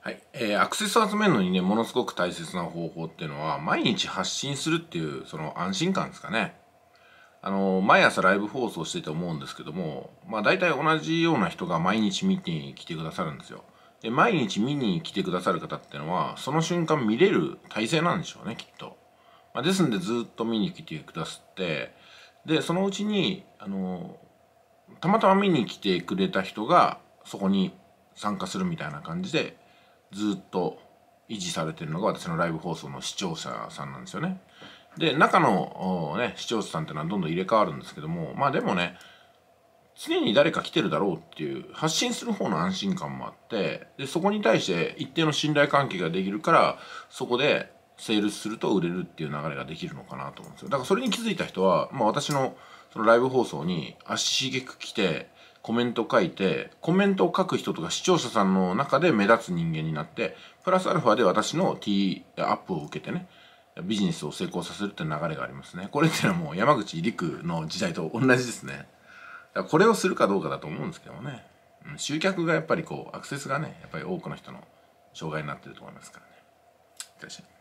はい、えー、アクセスを集めるのにねものすごく大切な方法っていうのは毎日発信するっていうその安心感ですかねあの毎朝ライブ放送してて思うんですけどもまあ大体同じような人が毎日見に来てくださるんですよで毎日見に来てくださる方っていうのはその瞬間見れる体制なんでしょうねきっと、まあ、ですんでずっと見に来てくださってでそのうちにあのたまたま見に来てくれた人がそこに参加するみたいな感じでずっと維持されてるのが私のライブ放送の視聴者さんなんですよね。で中の、ね、視聴者さんっていうのはどんどん入れ替わるんですけどもまあでもね常に誰か来てるだろうっていう発信する方の安心感もあってでそこに対して一定の信頼関係ができるからそこでセールスすると売れるっていう流れができるのかなと思うんですよだからそれに気づいた人は、まあ、私のそのライブ放送に足しげく来てコメント書いてコメントを書く人とか視聴者さんの中で目立つ人間になってプラスアルファで私の T アップを受けてねビジネスを成功させるって流れがありますねこれってのはもう山口陸の時代と同じですねだからこれをするかどうかだと思うんですけどね、うん、集客がやっぱりこうアクセスがねやっぱり多くの人の障害になってると思いますからねいってらっしゃい